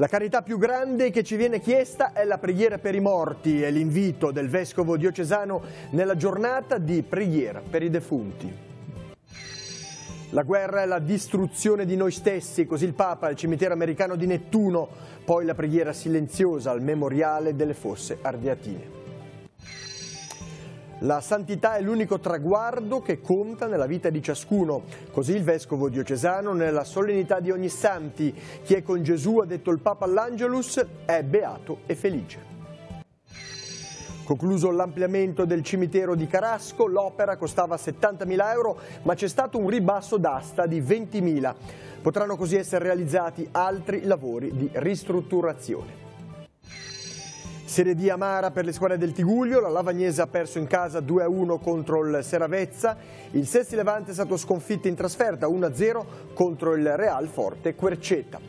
La carità più grande che ci viene chiesta è la preghiera per i morti e l'invito del Vescovo diocesano nella giornata di preghiera per i defunti. La guerra è la distruzione di noi stessi, così il Papa al cimitero americano di Nettuno, poi la preghiera silenziosa al memoriale delle fosse ardeatine. La santità è l'unico traguardo che conta nella vita di ciascuno. Così il vescovo diocesano nella solennità di ogni santi. Chi è con Gesù, ha detto il Papa all'Angelus, è beato e felice. Concluso l'ampliamento del cimitero di Carasco, l'opera costava 70.000 euro, ma c'è stato un ribasso d'asta di 20.000. Potranno così essere realizzati altri lavori di ristrutturazione. Serie D amara per le squadre del Tiguglio, la Lavagnese ha perso in casa 2-1 contro il Seravezza, il Sesti Levante è stato sconfitto in trasferta 1-0 contro il Real Forte Querceta.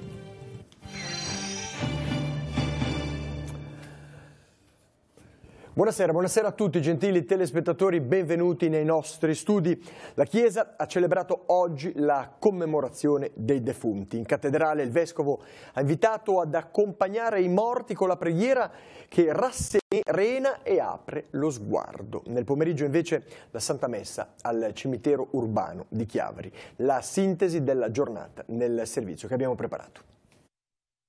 Buonasera, buonasera, a tutti gentili telespettatori, benvenuti nei nostri studi. La Chiesa ha celebrato oggi la commemorazione dei defunti. In cattedrale il Vescovo ha invitato ad accompagnare i morti con la preghiera che rasserena e apre lo sguardo. Nel pomeriggio invece la Santa Messa al cimitero urbano di Chiavari, la sintesi della giornata nel servizio che abbiamo preparato.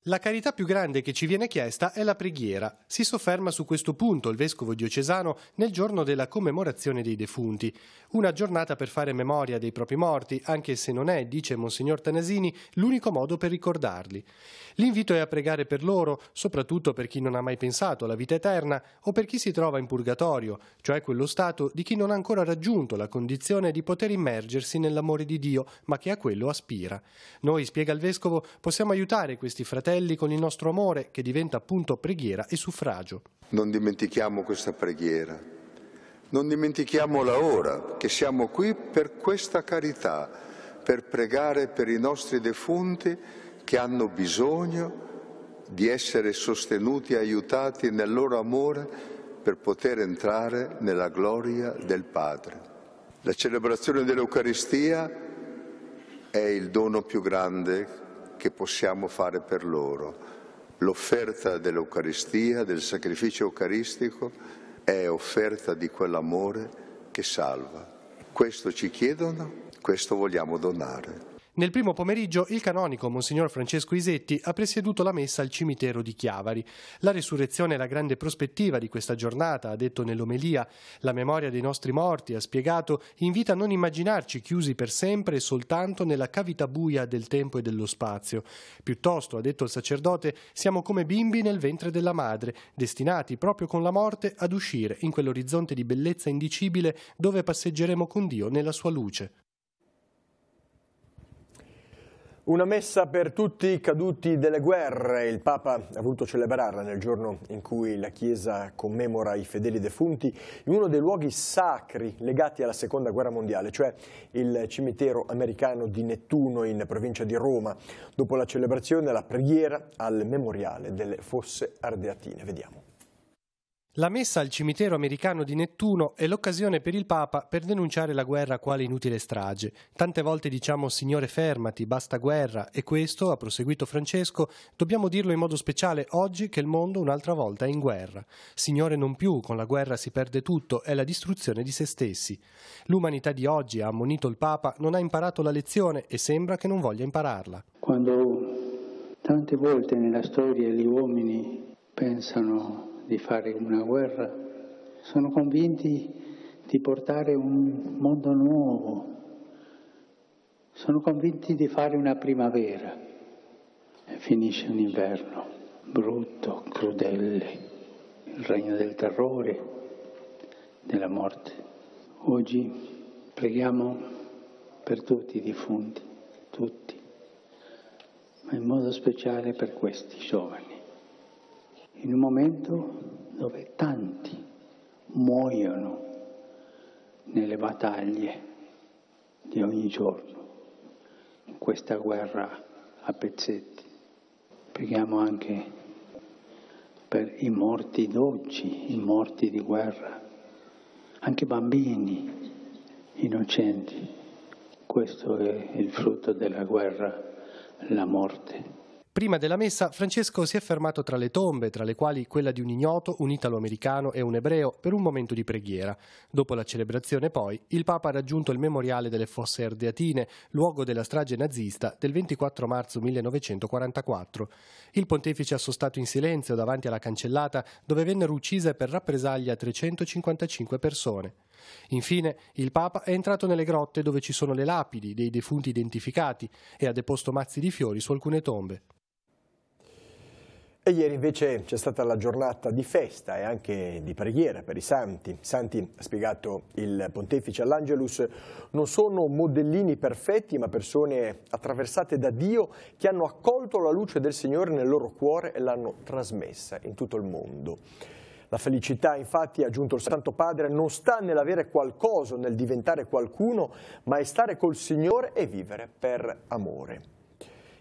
La carità più grande che ci viene chiesta è la preghiera. Si sofferma su questo punto il vescovo diocesano nel giorno della commemorazione dei defunti. Una giornata per fare memoria dei propri morti, anche se non è, dice Monsignor Tanasini, l'unico modo per ricordarli. L'invito è a pregare per loro, soprattutto per chi non ha mai pensato alla vita eterna o per chi si trova in purgatorio, cioè quello stato di chi non ha ancora raggiunto la condizione di poter immergersi nell'amore di Dio, ma che a quello aspira. Noi, spiega il vescovo, possiamo aiutare questi fratelli fratelli con il nostro amore che diventa appunto preghiera e suffragio. Non dimentichiamo questa preghiera, non dimentichiamola ora che siamo qui per questa carità, per pregare per i nostri defunti che hanno bisogno di essere sostenuti e aiutati nel loro amore per poter entrare nella gloria del Padre. La celebrazione dell'Eucaristia è il dono più grande che possiamo fare per loro. L'offerta dell'Eucaristia, del sacrificio eucaristico, è offerta di quell'amore che salva. Questo ci chiedono, questo vogliamo donare. Nel primo pomeriggio il canonico Monsignor Francesco Isetti ha presieduto la messa al cimitero di Chiavari. La resurrezione è la grande prospettiva di questa giornata, ha detto nell'omelia. La memoria dei nostri morti, ha spiegato, invita a non immaginarci chiusi per sempre e soltanto nella cavità buia del tempo e dello spazio. Piuttosto, ha detto il sacerdote, siamo come bimbi nel ventre della madre, destinati proprio con la morte ad uscire in quell'orizzonte di bellezza indicibile dove passeggeremo con Dio nella sua luce. Una messa per tutti i caduti delle guerre. Il Papa ha voluto celebrarla nel giorno in cui la Chiesa commemora i fedeli defunti in uno dei luoghi sacri legati alla Seconda Guerra Mondiale, cioè il cimitero americano di Nettuno in provincia di Roma. Dopo la celebrazione, e la preghiera al memoriale delle fosse ardeatine. Vediamo. La messa al cimitero americano di Nettuno è l'occasione per il Papa per denunciare la guerra quale inutile strage. Tante volte diciamo Signore fermati, basta guerra e questo, ha proseguito Francesco, dobbiamo dirlo in modo speciale oggi che il mondo un'altra volta è in guerra. Signore non più, con la guerra si perde tutto, è la distruzione di se stessi. L'umanità di oggi, ha ammonito il Papa, non ha imparato la lezione e sembra che non voglia impararla. Quando tante volte nella storia gli uomini pensano di fare una guerra, sono convinti di portare un mondo nuovo, sono convinti di fare una primavera e finisce un inverno brutto, crudele, il regno del terrore, della morte. Oggi preghiamo per tutti i difunti, tutti, ma in modo speciale per questi giovani in un momento dove tanti muoiono nelle battaglie di ogni giorno, in questa guerra a pezzetti. Preghiamo anche per i morti dolci, i morti di guerra, anche bambini innocenti. Questo è il frutto della guerra, la morte. Prima della messa, Francesco si è fermato tra le tombe, tra le quali quella di un ignoto, un italo-americano e un ebreo, per un momento di preghiera. Dopo la celebrazione, poi, il Papa ha raggiunto il memoriale delle Fosse Ardeatine, luogo della strage nazista del 24 marzo 1944. Il pontefice ha sostato in silenzio davanti alla cancellata dove vennero uccise per rappresaglia 355 persone. Infine, il Papa è entrato nelle grotte dove ci sono le lapidi dei defunti identificati e ha deposto mazzi di fiori su alcune tombe. E ieri invece c'è stata la giornata di festa e anche di preghiera per i santi. Santi, ha spiegato il pontefice all'Angelus, non sono modellini perfetti ma persone attraversate da Dio che hanno accolto la luce del Signore nel loro cuore e l'hanno trasmessa in tutto il mondo. La felicità, infatti, ha aggiunto il Santo Padre, non sta nell'avere qualcosa, nel diventare qualcuno, ma è stare col Signore e vivere per amore.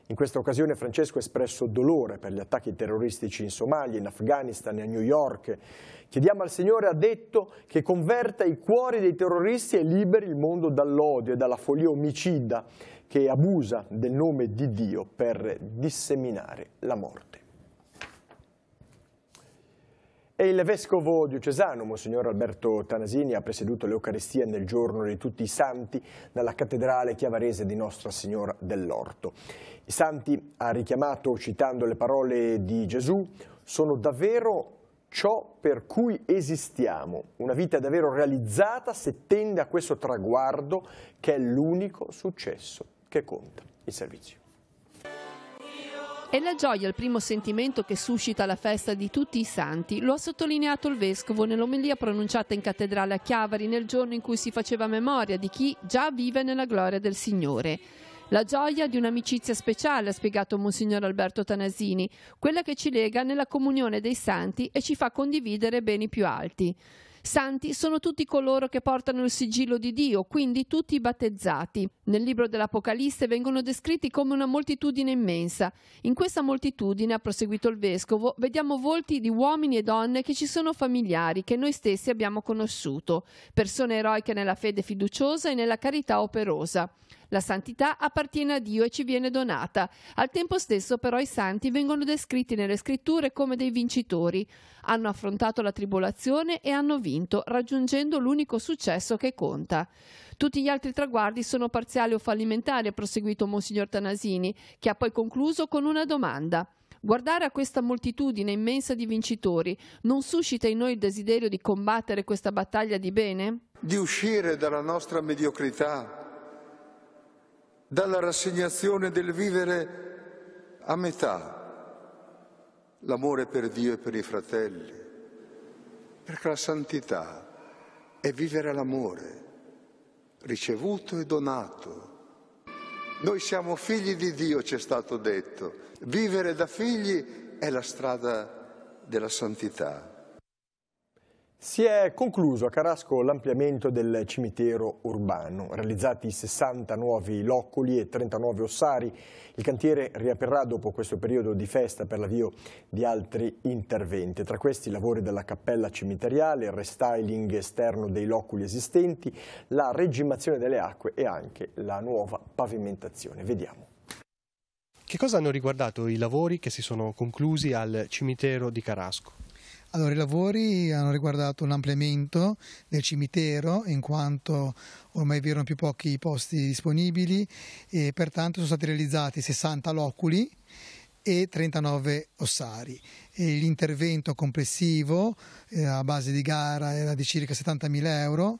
In questa occasione Francesco ha espresso dolore per gli attacchi terroristici in Somalia, in Afghanistan e a New York. Chiediamo al Signore, ha detto, che converta i cuori dei terroristi e liberi il mondo dall'odio e dalla follia omicida che abusa del nome di Dio per disseminare la morte. E il vescovo diocesano, Monsignor Alberto Tanasini, ha presieduto l'Eucaristia nel giorno di tutti i santi dalla cattedrale chiavarese di Nostra Signora dell'Orto. I santi ha richiamato, citando le parole di Gesù, sono davvero ciò per cui esistiamo. Una vita davvero realizzata se tende a questo traguardo che è l'unico successo che conta. Il servizio. È la gioia il primo sentimento che suscita la festa di tutti i santi, lo ha sottolineato il Vescovo nell'omelia pronunciata in cattedrale a Chiavari nel giorno in cui si faceva memoria di chi già vive nella gloria del Signore. La gioia di un'amicizia speciale, ha spiegato Monsignor Alberto Tanasini, quella che ci lega nella comunione dei santi e ci fa condividere beni più alti. Santi sono tutti coloro che portano il sigillo di Dio, quindi tutti i battezzati. Nel libro dell'Apocalisse vengono descritti come una moltitudine immensa. In questa moltitudine, ha proseguito il vescovo, vediamo volti di uomini e donne che ci sono familiari, che noi stessi abbiamo conosciuto, persone eroiche nella fede fiduciosa e nella carità operosa. La santità appartiene a Dio e ci viene donata. Al tempo stesso però i santi vengono descritti nelle scritture come dei vincitori. Hanno affrontato la tribolazione e hanno vinto, raggiungendo l'unico successo che conta. Tutti gli altri traguardi sono parziali o fallimentari, ha proseguito Monsignor Tanasini, che ha poi concluso con una domanda. Guardare a questa moltitudine immensa di vincitori non suscita in noi il desiderio di combattere questa battaglia di bene? Di uscire dalla nostra mediocrità, dalla rassegnazione del vivere a metà, l'amore per Dio e per i fratelli, perché la santità è vivere l'amore ricevuto e donato. Noi siamo figli di Dio, ci è stato detto. Vivere da figli è la strada della santità. Si è concluso a Carasco l'ampliamento del cimitero urbano, realizzati 60 nuovi loculi e 39 ossari. Il cantiere riaperrà dopo questo periodo di festa per l'avvio di altri interventi, tra questi lavori della cappella cimiteriale, il restyling esterno dei loculi esistenti, la regimazione delle acque e anche la nuova pavimentazione. Vediamo. Che cosa hanno riguardato i lavori che si sono conclusi al cimitero di Carasco? Allora, i lavori hanno riguardato l'ampliamento del cimitero, in quanto ormai vi erano più pochi posti disponibili e pertanto sono stati realizzati 60 loculi e 39 ossari. l'intervento complessivo eh, a base di gara era di circa 70.000 euro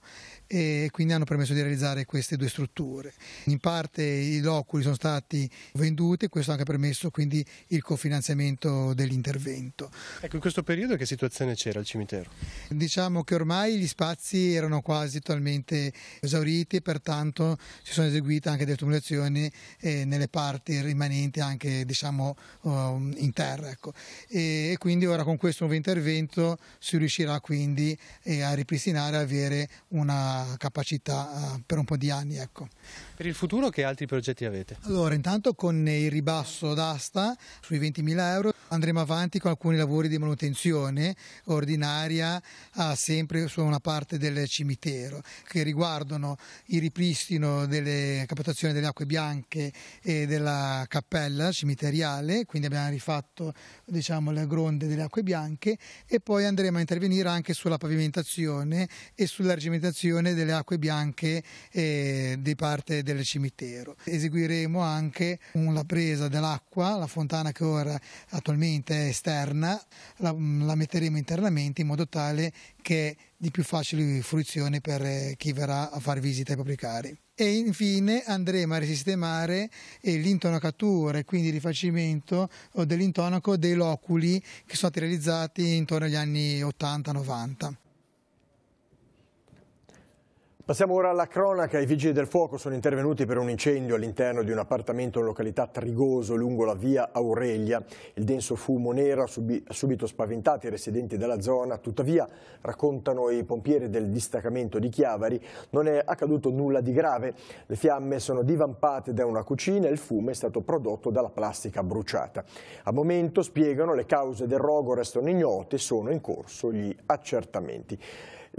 e quindi hanno permesso di realizzare queste due strutture. In parte i loculi sono stati venduti e questo ha anche permesso quindi il cofinanziamento dell'intervento. Ecco, in questo periodo che situazione c'era al cimitero? Diciamo che ormai gli spazi erano quasi totalmente esauriti e pertanto si sono eseguite anche delle tumulazioni eh, nelle parti rimanenti anche diciamo eh, in terra. Ecco. E, quindi ora con questo nuovo intervento si riuscirà quindi eh, a ripristinare, a avere una capacità eh, per un po' di anni. Ecco. Per il futuro che altri progetti avete? Allora, intanto con il ribasso d'asta sui 20.000 euro andremo avanti con alcuni lavori di manutenzione ordinaria ah, sempre su una parte del cimitero che riguardano il ripristino delle captazioni delle acque bianche e della cappella cimiteriale, quindi abbiamo rifatto diciamo, le gronde delle acque bianche e poi andremo a intervenire anche sulla pavimentazione e sull'argimentazione delle acque bianche eh, di parte del cimitero. Eseguiremo anche la presa dell'acqua, la fontana che ora attualmente normalmente esterna, la, mm, la metteremo internamente in modo tale che è di più facile fruizione per eh, chi verrà a far visita ai propri cari e infine andremo a risistemare eh, l'intonacatura e quindi il rifacimento eh, dell'intonaco dei loculi che sono stati realizzati intorno agli anni 80-90. Passiamo ora alla cronaca. I vigili del fuoco sono intervenuti per un incendio all'interno di un appartamento in località Trigoso lungo la via Aurelia. Il denso fumo nero ha subito spaventato i residenti della zona. Tuttavia, raccontano i pompieri del distaccamento di Chiavari, non è accaduto nulla di grave. Le fiamme sono divampate da una cucina e il fumo è stato prodotto dalla plastica bruciata. A momento, spiegano, le cause del rogo restano ignote e sono in corso gli accertamenti.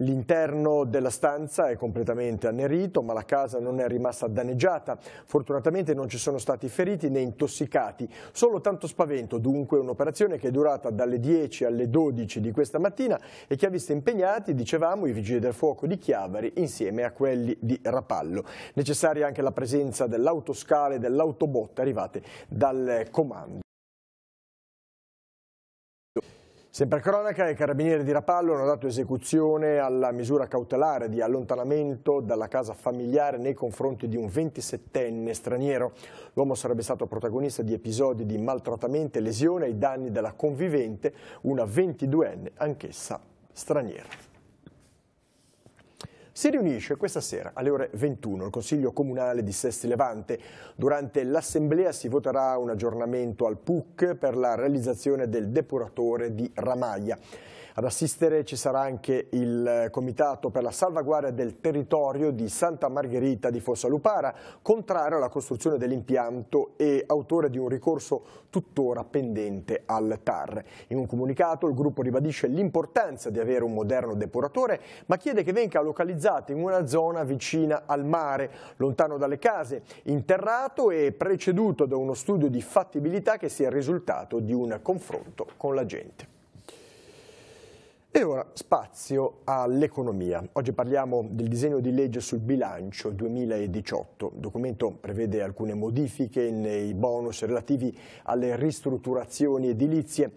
L'interno della stanza è completamente annerito, ma la casa non è rimasta danneggiata. Fortunatamente non ci sono stati feriti né intossicati. Solo tanto spavento, dunque, un'operazione che è durata dalle 10 alle 12 di questa mattina e che ha visto impegnati, dicevamo, i vigili del fuoco di Chiavari insieme a quelli di Rapallo. Necessaria anche la presenza dell'autoscale e dell'autobot arrivate dal comando. Sempre a cronaca, i carabinieri di Rapallo hanno dato esecuzione alla misura cautelare di allontanamento dalla casa familiare nei confronti di un 27enne straniero. L'uomo sarebbe stato protagonista di episodi di maltrattamento e lesione ai danni della convivente, una 22enne, anch'essa straniera. Si riunisce questa sera alle ore 21 il Consiglio Comunale di Sesti Levante. Durante l'assemblea si voterà un aggiornamento al PUC per la realizzazione del depuratore di Ramaglia. Ad assistere ci sarà anche il Comitato per la salvaguardia del territorio di Santa Margherita di Fossa Lupara, contrario alla costruzione dell'impianto e autore di un ricorso tuttora pendente al TAR. In un comunicato il gruppo ribadisce l'importanza di avere un moderno depuratore, ma chiede che venga localizzato in una zona vicina al mare, lontano dalle case, interrato e preceduto da uno studio di fattibilità che sia il risultato di un confronto con la gente. E ora spazio all'economia. Oggi parliamo del disegno di legge sul bilancio 2018. Il documento prevede alcune modifiche nei bonus relativi alle ristrutturazioni edilizie.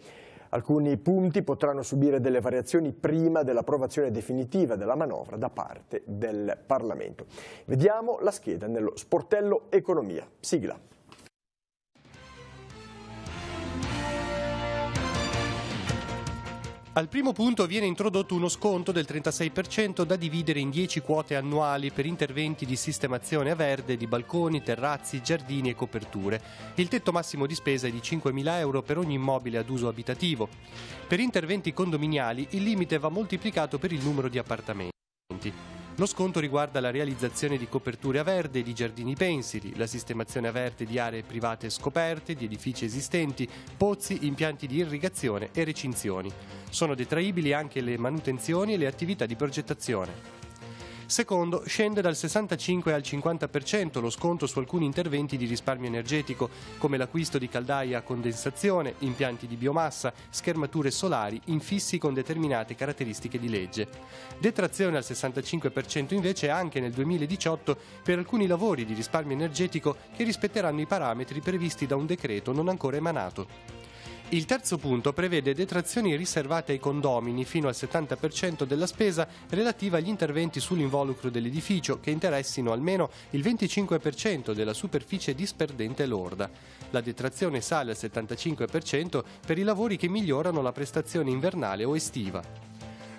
Alcuni punti potranno subire delle variazioni prima dell'approvazione definitiva della manovra da parte del Parlamento. Vediamo la scheda nello sportello economia. Sigla. Al primo punto viene introdotto uno sconto del 36% da dividere in 10 quote annuali per interventi di sistemazione a verde di balconi, terrazzi, giardini e coperture. Il tetto massimo di spesa è di 5.000 euro per ogni immobile ad uso abitativo. Per interventi condominiali il limite va moltiplicato per il numero di appartamenti. Lo sconto riguarda la realizzazione di coperture a verde di giardini pensili, la sistemazione a verde di aree private scoperte, di edifici esistenti, pozzi, impianti di irrigazione e recinzioni. Sono detraibili anche le manutenzioni e le attività di progettazione. Secondo, scende dal 65 al 50% lo sconto su alcuni interventi di risparmio energetico, come l'acquisto di caldaie a condensazione, impianti di biomassa, schermature solari infissi con determinate caratteristiche di legge. Detrazione al 65% invece anche nel 2018 per alcuni lavori di risparmio energetico che rispetteranno i parametri previsti da un decreto non ancora emanato. Il terzo punto prevede detrazioni riservate ai condomini fino al 70% della spesa relativa agli interventi sull'involucro dell'edificio che interessino almeno il 25% della superficie disperdente lorda. La detrazione sale al 75% per i lavori che migliorano la prestazione invernale o estiva.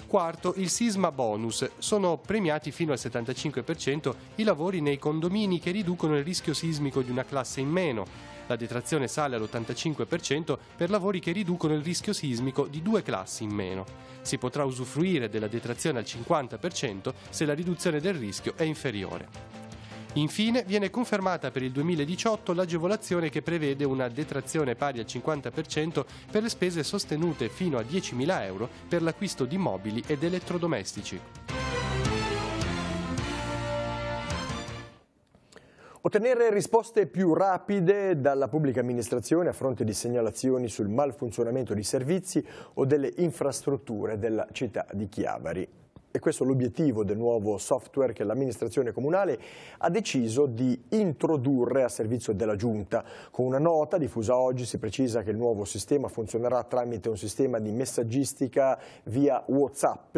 Quarto, il sisma bonus. Sono premiati fino al 75% i lavori nei condomini che riducono il rischio sismico di una classe in meno. La detrazione sale all'85% per lavori che riducono il rischio sismico di due classi in meno. Si potrà usufruire della detrazione al 50% se la riduzione del rischio è inferiore. Infine viene confermata per il 2018 l'agevolazione che prevede una detrazione pari al 50% per le spese sostenute fino a 10.000 euro per l'acquisto di mobili ed elettrodomestici. Ottenere risposte più rapide dalla pubblica amministrazione a fronte di segnalazioni sul malfunzionamento di servizi o delle infrastrutture della città di Chiavari e questo è l'obiettivo del nuovo software che l'amministrazione comunale ha deciso di introdurre a servizio della Giunta. Con una nota diffusa oggi si precisa che il nuovo sistema funzionerà tramite un sistema di messaggistica via Whatsapp,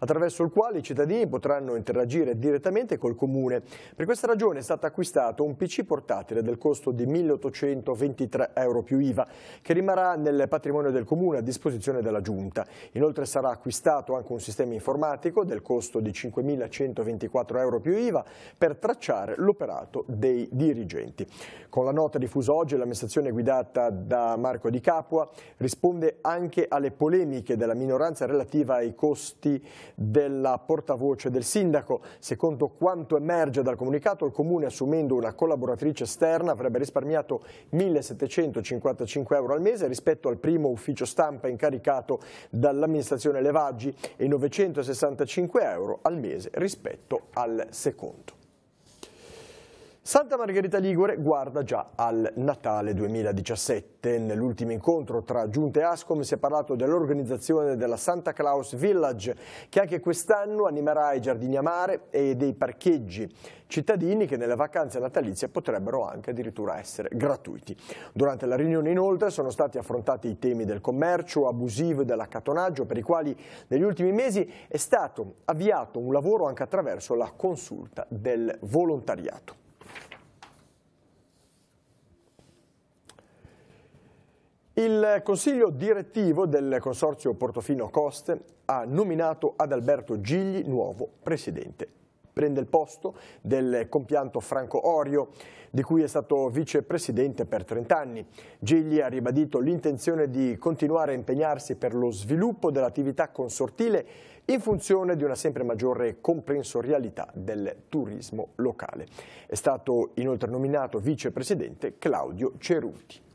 attraverso il quale i cittadini potranno interagire direttamente col Comune. Per questa ragione è stato acquistato un PC portatile del costo di 1.823 euro più IVA, che rimarrà nel patrimonio del Comune a disposizione della Giunta. Inoltre sarà acquistato anche un sistema informatico pubblico del costo di 5.124 euro più IVA per tracciare l'operato dei dirigenti. Con la nota diffusa oggi l'amministrazione guidata da Marco Di Capua risponde anche alle polemiche della minoranza relativa ai costi della portavoce del sindaco. Secondo quanto emerge dal comunicato il comune assumendo una collaboratrice esterna avrebbe risparmiato 1.755 euro al mese rispetto al primo ufficio stampa incaricato dall'amministrazione Levaggi e 965 35 euro al mese rispetto al secondo. Santa Margherita Ligure guarda già al Natale 2017. Nell'ultimo incontro tra Giunta e Ascom si è parlato dell'organizzazione della Santa Claus Village che anche quest'anno animerà i giardini a mare e dei parcheggi cittadini che nelle vacanze natalizie potrebbero anche addirittura essere gratuiti. Durante la riunione inoltre sono stati affrontati i temi del commercio abusivo e dell'accatonaggio per i quali negli ultimi mesi è stato avviato un lavoro anche attraverso la consulta del volontariato. Il consiglio direttivo del Consorzio Portofino Coste ha nominato Adalberto Gigli nuovo presidente. Prende il posto del compianto Franco Orio, di cui è stato vicepresidente per 30 anni. Gigli ha ribadito l'intenzione di continuare a impegnarsi per lo sviluppo dell'attività consortile in funzione di una sempre maggiore comprensorialità del turismo locale. È stato inoltre nominato vicepresidente Claudio Ceruti.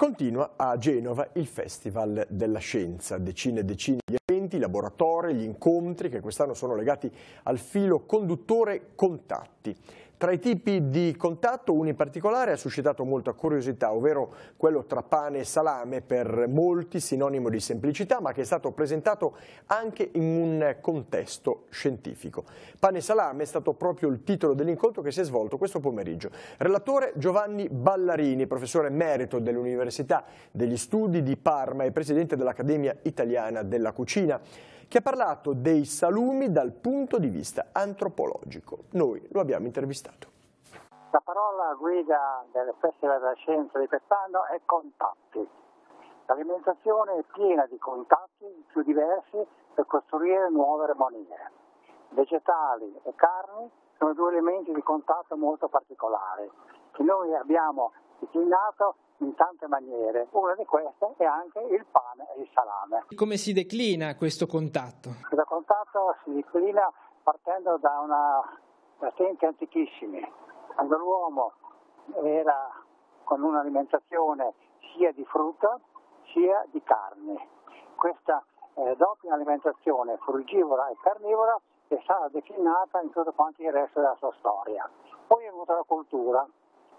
Continua a Genova il Festival della Scienza, decine e decine di eventi, laboratori, gli incontri che quest'anno sono legati al filo conduttore contatti. Tra i tipi di contatto, uno in particolare ha suscitato molta curiosità, ovvero quello tra pane e salame, per molti sinonimo di semplicità, ma che è stato presentato anche in un contesto scientifico. Pane e salame è stato proprio il titolo dell'incontro che si è svolto questo pomeriggio. Relatore Giovanni Ballarini, professore emerito dell'Università degli Studi di Parma e presidente dell'Accademia Italiana della Cucina che ha parlato dei salumi dal punto di vista antropologico. Noi lo abbiamo intervistato. La parola guida del Festival della Scienza di quest'anno è contatti. L'alimentazione è piena di contatti più diversi per costruire nuove armonie. Vegetali e carni sono due elementi di contatto molto particolari che noi abbiamo declinato in tante maniere. Una di queste è anche il pane e il salame. Come si declina questo contatto? Questo contatto si declina partendo da una da tempi antichissimi, quando l'uomo era con un'alimentazione sia di frutta sia di carne. Questa eh, doppia alimentazione frugivora e carnivora è stata declinata in tutto quanto il resto della sua storia. Poi è venuta la cultura.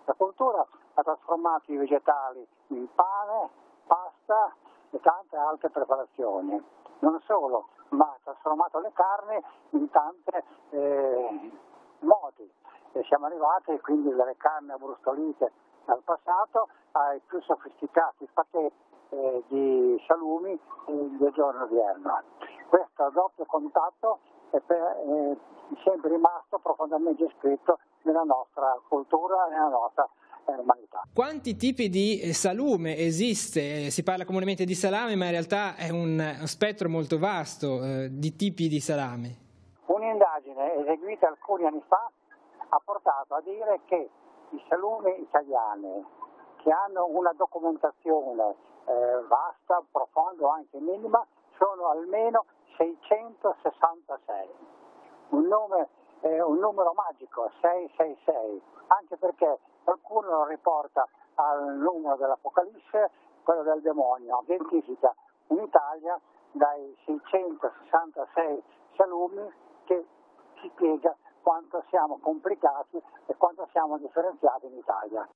La cultura ha trasformato i vegetali in pane, pasta e tante altre preparazioni. Non solo, ma ha trasformato le carni in tanti eh, modi. E siamo arrivati quindi dalle carni abbrustolite dal passato ai più sofisticati pacchetti eh, di salumi del giorno odierno. Questo doppio contatto è, per, è eh, sempre rimasto profondamente iscritto nella nostra cultura, e nella nostra normalità. Quanti tipi di eh, salume esiste? Si parla comunemente di salame, ma in realtà è un spettro molto vasto eh, di tipi di salame. Un'indagine eseguita alcuni anni fa ha portato a dire che i salumi italiani che hanno una documentazione eh, vasta, profonda, anche minima, sono almeno 666. Un, nome, eh, un numero magico, 666, anche perché Qualcuno riporta al numero dell'Apocalisse quello del demonio, identifica un'Italia dai 666 salumi che ci spiega quanto siamo complicati e quanto siamo differenziati in Italia.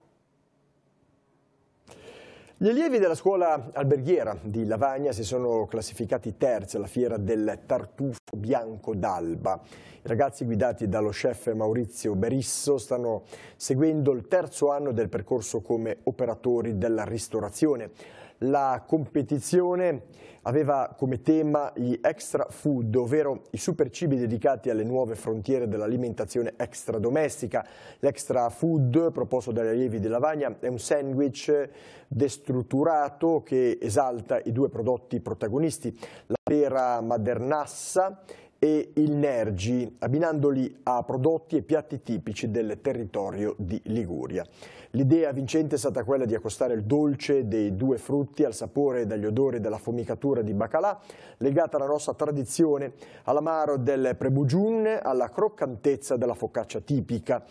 Gli allievi della scuola alberghiera di Lavagna si sono classificati terzi alla fiera del tartufo bianco d'alba. I ragazzi guidati dallo chef Maurizio Berisso stanno seguendo il terzo anno del percorso come operatori della ristorazione la competizione aveva come tema gli extra food, ovvero i super cibi dedicati alle nuove frontiere dell'alimentazione extra domestica. L'extra food proposto dagli allievi di Lavagna è un sandwich destrutturato che esalta i due prodotti protagonisti, la pera madernassa e il Nergi, abbinandoli a prodotti e piatti tipici del territorio di Liguria. L'idea vincente è stata quella di accostare il dolce dei due frutti al sapore e dagli odori della fumicatura di Bacalà, legata alla nostra tradizione, all'amaro del prebugiun, alla croccantezza della focaccia tipica.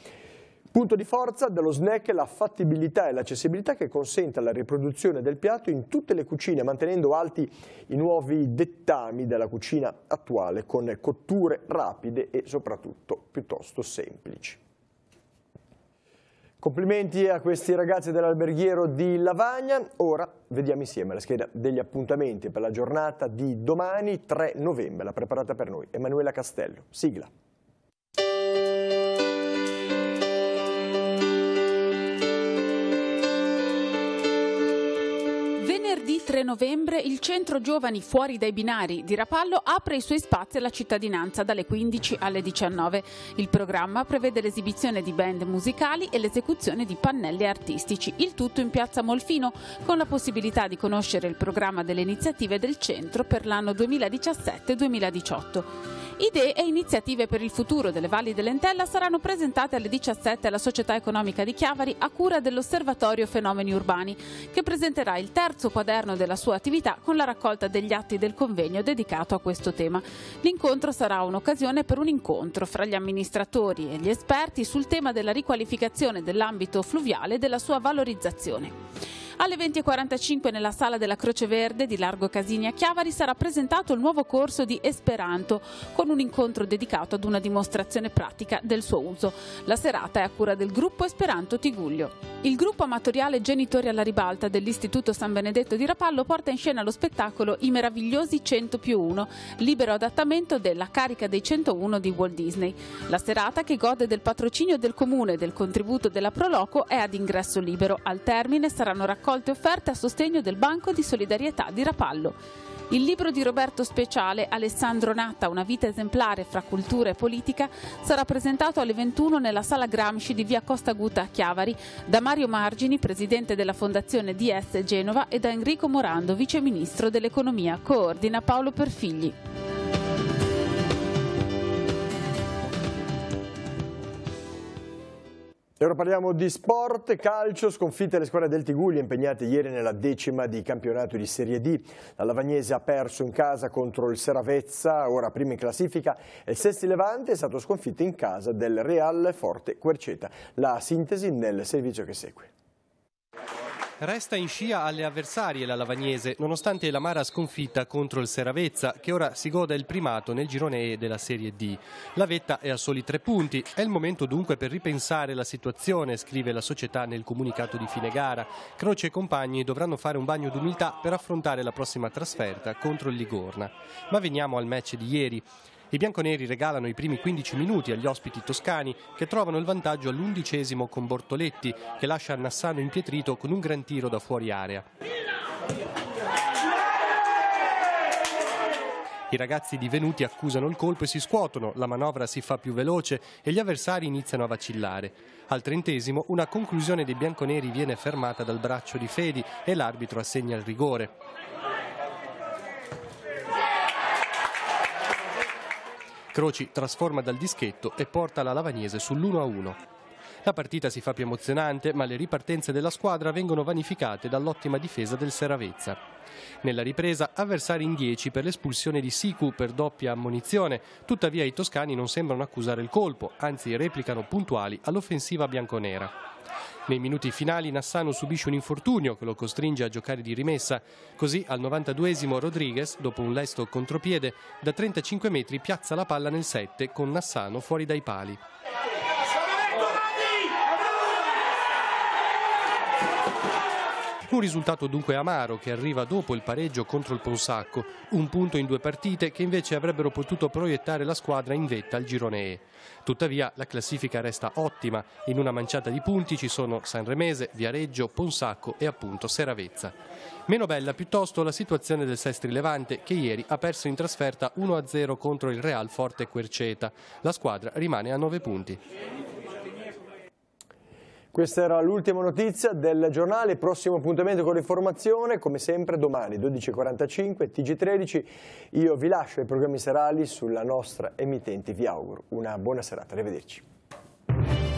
Punto di forza dello snack è la fattibilità e l'accessibilità che consente la riproduzione del piatto in tutte le cucine, mantenendo alti i nuovi dettami della cucina attuale, con cotture rapide e soprattutto piuttosto semplici. Complimenti a questi ragazzi dell'alberghiero di Lavagna. Ora vediamo insieme la scheda degli appuntamenti per la giornata di domani 3 novembre, la preparata per noi Emanuela Castello. Sigla. Il 3 novembre il centro Giovani Fuori dai Binari di Rapallo apre i suoi spazi alla cittadinanza dalle 15 alle 19. Il programma prevede l'esibizione di band musicali e l'esecuzione di pannelli artistici, il tutto in piazza Molfino, con la possibilità di conoscere il programma delle iniziative del centro per l'anno 2017-2018. Idee e iniziative per il futuro delle valli dell'Entella saranno presentate alle 17 alla Società Economica di Chiavari a cura dell'Osservatorio Fenomeni Urbani, che presenterà il terzo quaderno della sua attività con la raccolta degli atti del convegno dedicato a questo tema. L'incontro sarà un'occasione per un incontro fra gli amministratori e gli esperti sul tema della riqualificazione dell'ambito fluviale e della sua valorizzazione. Alle 20.45 nella sala della Croce Verde di Largo Casini a Chiavari sarà presentato il nuovo corso di Esperanto con un incontro dedicato ad una dimostrazione pratica del suo uso. La serata è a cura del gruppo Esperanto Tiguglio. Il gruppo amatoriale Genitori alla ribalta dell'Istituto San Benedetto di Rapallo porta in scena lo spettacolo I meravigliosi 100 più 1, libero adattamento della carica dei 101 di Walt Disney. La serata che gode del patrocinio del comune e del contributo della Proloco è ad ingresso libero. Al termine saranno raccontati raccolte offerte a sostegno del Banco di Solidarietà di Rapallo. Il libro di Roberto Speciale, Alessandro Natta, una vita esemplare fra cultura e politica, sarà presentato alle 21 nella sala Gramsci di via Costa Guta a Chiavari da Mario Margini, presidente della Fondazione DS Genova, e da Enrico Morando, viceministro dell'Economia. Coordina Paolo Perfigli. E ora parliamo di sport, calcio, sconfitte le squadre del Tigugli impegnate ieri nella decima di campionato di Serie D. La Lavagnese ha perso in casa contro il Seravezza, ora prima in classifica, e il Sesti Levante è stato sconfitto in casa del Real Forte Querceta. La sintesi nel servizio che segue. Resta in scia alle avversarie la Lavagnese, nonostante la mara sconfitta contro il Seravezza, che ora si goda il primato nel girone E della Serie D. La vetta è a soli tre punti, è il momento dunque per ripensare la situazione, scrive la società nel comunicato di fine gara. Croce e compagni dovranno fare un bagno d'umiltà per affrontare la prossima trasferta contro il Ligorna. Ma veniamo al match di ieri. I bianconeri regalano i primi 15 minuti agli ospiti toscani che trovano il vantaggio all'undicesimo con Bortoletti che lascia Nassano impietrito con un gran tiro da fuori area. I ragazzi divenuti accusano il colpo e si scuotono, la manovra si fa più veloce e gli avversari iniziano a vacillare. Al trentesimo una conclusione dei bianconeri viene fermata dal braccio di Fedi e l'arbitro assegna il rigore. Croci trasforma dal dischetto e porta la Lavagnese sull'1-1. La partita si fa più emozionante, ma le ripartenze della squadra vengono vanificate dall'ottima difesa del Seravezza. Nella ripresa, avversari in 10 per l'espulsione di Siku per doppia ammonizione, tuttavia i toscani non sembrano accusare il colpo, anzi replicano puntuali all'offensiva bianconera. Nei minuti finali Nassano subisce un infortunio che lo costringe a giocare di rimessa, così al 92esimo Rodriguez, dopo un lesto contropiede, da 35 metri piazza la palla nel 7 con Nassano fuori dai pali. Un risultato dunque amaro che arriva dopo il pareggio contro il Ponsacco, un punto in due partite che invece avrebbero potuto proiettare la squadra in vetta al girone E. Tuttavia la classifica resta ottima, in una manciata di punti ci sono Sanremese, Viareggio, Ponsacco e appunto Seravezza. Meno bella piuttosto la situazione del Sestri Levante che ieri ha perso in trasferta 1-0 contro il Real Forte Querceta. La squadra rimane a 9 punti. Questa era l'ultima notizia del giornale, prossimo appuntamento con l'informazione, come sempre domani 12.45 TG13. Io vi lascio ai programmi serali sulla nostra emittente, vi auguro una buona serata, arrivederci.